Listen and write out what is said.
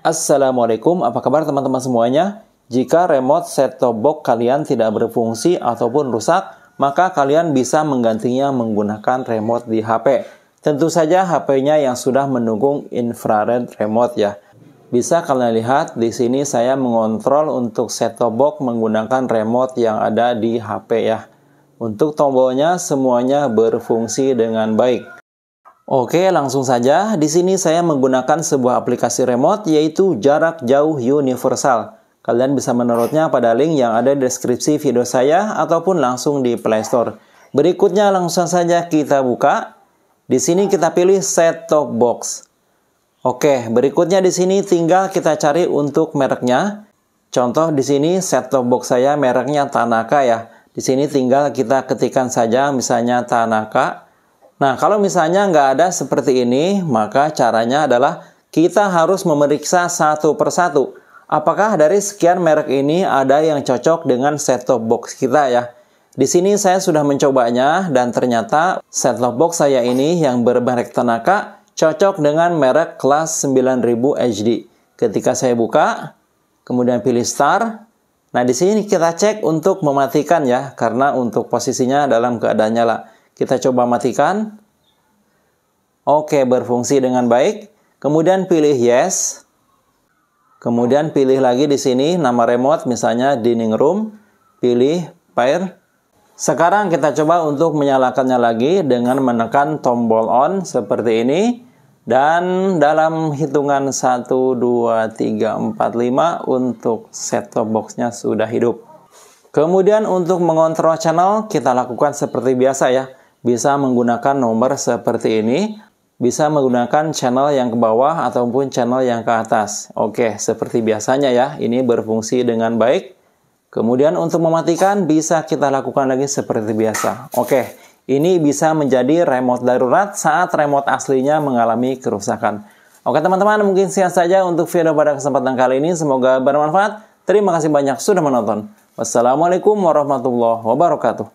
Assalamualaikum, apa kabar teman-teman semuanya? Jika remote set-top box kalian tidak berfungsi ataupun rusak, maka kalian bisa menggantinya menggunakan remote di HP. Tentu saja HP-nya yang sudah mendukung infrared remote ya. Bisa kalian lihat di sini saya mengontrol untuk set-top box menggunakan remote yang ada di HP ya. Untuk tombolnya semuanya berfungsi dengan baik. Oke, langsung saja. Di sini saya menggunakan sebuah aplikasi remote yaitu Jarak Jauh Universal. Kalian bisa menurutnya pada link yang ada di deskripsi video saya ataupun langsung di Play Store. Berikutnya langsung saja kita buka. Di sini kita pilih set top box. Oke, berikutnya di sini tinggal kita cari untuk mereknya. Contoh di sini set top box saya mereknya Tanaka ya. Di sini tinggal kita ketikkan saja misalnya Tanaka. Nah, kalau misalnya nggak ada seperti ini, maka caranya adalah kita harus memeriksa satu persatu. Apakah dari sekian merek ini ada yang cocok dengan set-top box kita ya? Di sini saya sudah mencobanya dan ternyata set-top box saya ini yang bermerek Tanaka cocok dengan merek kelas 9000 HD. Ketika saya buka, kemudian pilih start. Nah, di sini kita cek untuk mematikan ya, karena untuk posisinya dalam keadaan nyala. Kita coba matikan. Oke, berfungsi dengan baik. Kemudian pilih yes. Kemudian pilih lagi di sini nama remote misalnya dining room. Pilih pair. Sekarang kita coba untuk menyalakannya lagi dengan menekan tombol on seperti ini. Dan dalam hitungan 1, 2, 3, 4, 5 untuk set-top boxnya sudah hidup. Kemudian untuk mengontrol channel kita lakukan seperti biasa ya bisa menggunakan nomor seperti ini, bisa menggunakan channel yang ke bawah ataupun channel yang ke atas. Oke, seperti biasanya ya, ini berfungsi dengan baik. Kemudian untuk mematikan bisa kita lakukan lagi seperti biasa. Oke, ini bisa menjadi remote darurat saat remote aslinya mengalami kerusakan. Oke teman-teman, mungkin sekian saja untuk video pada kesempatan kali ini. Semoga bermanfaat. Terima kasih banyak sudah menonton. Wassalamualaikum warahmatullahi wabarakatuh.